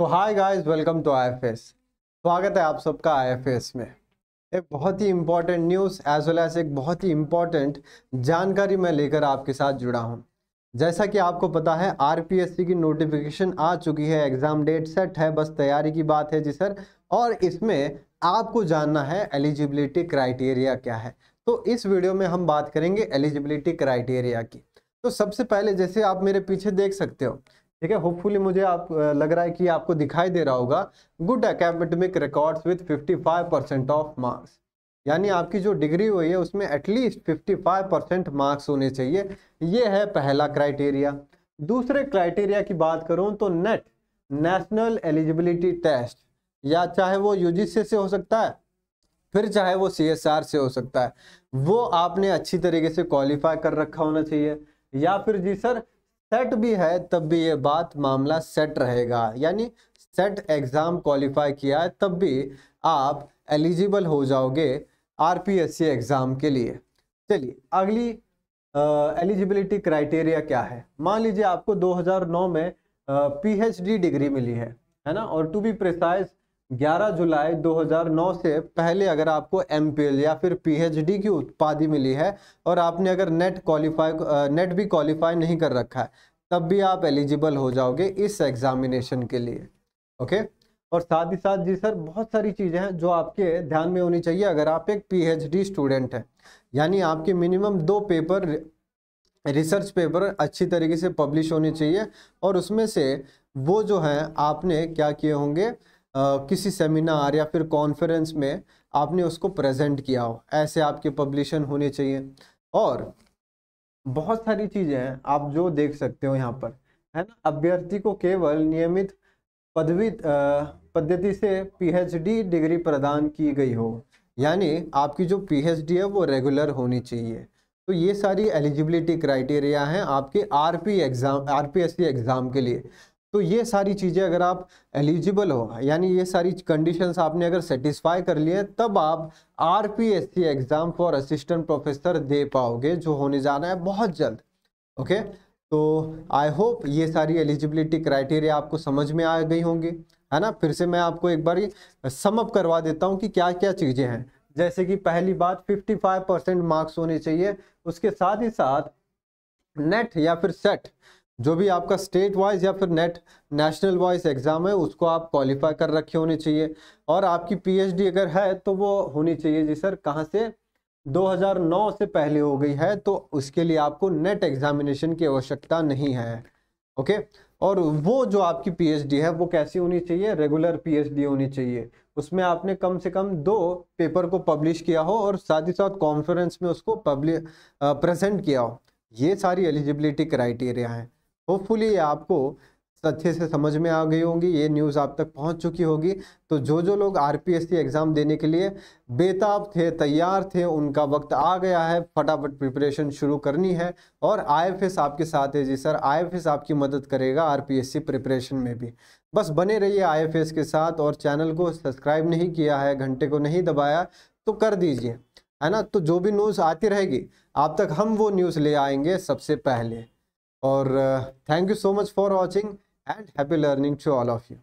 तो hi guys welcome to I स्वागत है आप सबका आई में एक बहुत ही important news as well as एक बहुत ही इम्पोर्टेंट जानकारी मैं लेकर आपके साथ जुड़ा हूँ जैसा कि आपको पता है आर की नोटिफिकेशन आ चुकी है एग्ज़ाम डेट सेट है बस तैयारी की बात है जी सर और इसमें आपको जानना है एलिजिबिलिटी क्राइटेरिया क्या है तो इस वीडियो में हम बात करेंगे एलिजिबिलिटी क्राइटेरिया की तो सबसे पहले जैसे आप मेरे पीछे देख सकते हो ठीक है होपफुली मुझे आप लग रहा है कि आपको दिखाई दे रहा होगा good academic records with 55 percent of marks यानी आपकी जो डिग्री हुई है उसमें एटलीस्ट 55 परसेंट मार्क्स होने चाहिए ये है पहला क्राइटेरिया दूसरे क्राइटेरिया की बात करूँ तो नेट नेशनल एलिजिबिलिटी टेस्ट या चाहे वो यूजीसी से हो सकता है फिर चाहे वो सी से हो सकता है वो आपने अच्छी तरीके से क्वालिफाई कर रखा होना चाहिए या फिर जी सर सेट भी है तब भी ये बात मामला सेट रहेगा यानी सेट एग्ज़ाम क्वालिफाई किया है तब भी आप एलिजिबल हो जाओगे आरपीएससी एग्ज़ाम के लिए चलिए अगली एलिजिबिलिटी क्राइटेरिया क्या है मान लीजिए आपको 2009 में पीएचडी डिग्री मिली है है ना और टू बी प्रिसाइज 11 जुलाई 2009 से पहले अगर आपको एम या फिर पी की उत्पादि मिली है और आपने अगर नेट क्वालिफाई नेट भी क्वालिफाई नहीं कर रखा है तब भी आप एलिजिबल हो जाओगे इस एग्जामिनेशन के लिए ओके और साथ ही साथ जी सर बहुत सारी चीज़ें हैं जो आपके ध्यान में होनी चाहिए अगर आप एक पी स्टूडेंट हैं यानी आपके मिनिमम दो पेपर रिसर्च पेपर अच्छी तरीके से पब्लिश होने चाहिए और उसमें से वो जो हैं आपने क्या किए होंगे किसी सेमिनार या फिर कॉन्फ्रेंस में आपने उसको प्रेजेंट किया हो ऐसे आपके पब्लिशन होने चाहिए और बहुत सारी चीज़ें हैं आप जो देख सकते हो यहाँ पर है ना अभ्यर्थी को केवल नियमित पदवी पद्धति से पीएचडी डिग्री प्रदान की गई हो यानी आपकी जो पीएचडी है वो रेगुलर होनी चाहिए तो ये सारी एलिजिबिलिटी क्राइटेरिया हैं आपके आरपी एग्ज़ाम आरपीएससी एग्ज़ाम के लिए तो ये सारी चीज़ें अगर आप एलिजिबल हो यानी ये सारी कंडीशंस आपने अगर सेटिस्फाई कर लिए तब आप R exam for assistant professor दे पाओगे जो होने जाना है बहुत जल्द ओके तो आई होप ये सारी एलिजिबिलिटी क्राइटेरिया आपको समझ में आ गई होंगी है ना फिर से मैं आपको एक बार समअप करवा देता हूँ कि क्या क्या चीज़ें हैं जैसे कि पहली बात 55 परसेंट मार्क्स होने चाहिए उसके साथ ही साथ नेट या फिर सेट जो भी आपका स्टेट वाइज या फिर नेट नेशनल वाइज एग्ज़ाम है उसको आप क्वालिफाई कर रखे होने चाहिए और आपकी पीएचडी अगर है तो वो होनी चाहिए जी सर कहाँ से 2009 से पहले हो गई है तो उसके लिए आपको नेट एग्जामिनेशन की आवश्यकता नहीं है ओके और वो जो आपकी पीएचडी है वो कैसी होनी चाहिए रेगुलर पी होनी चाहिए उसमें आपने कम से कम दो पेपर को पब्लिश किया हो और साथ ही साथ कॉन्फ्रेंस में उसको पब्लिक प्रेजेंट किया हो ये सारी एलिजिबिलिटी क्राइटेरिया है होपफुली ये आपको अच्छे से समझ में आ गई होंगी ये न्यूज़ आप तक पहुंच चुकी होगी तो जो जो लोग आरपीएससी एग्ज़ाम देने के लिए बेताब थे तैयार थे उनका वक्त आ गया है फटाफट प्रिपरेशन शुरू करनी है और आईएफएस आपके साथ है जी सर आईएफएस आपकी मदद करेगा आरपीएससी प्रिपरेशन में भी बस बने रहिए आई के साथ और चैनल को सब्सक्राइब नहीं किया है घंटे को नहीं दबाया तो कर दीजिए है ना तो जो भी न्यूज़ आती रहेगी आप तक हम वो न्यूज़ ले आएंगे सबसे पहले or uh, thank you so much for watching and happy learning to all of you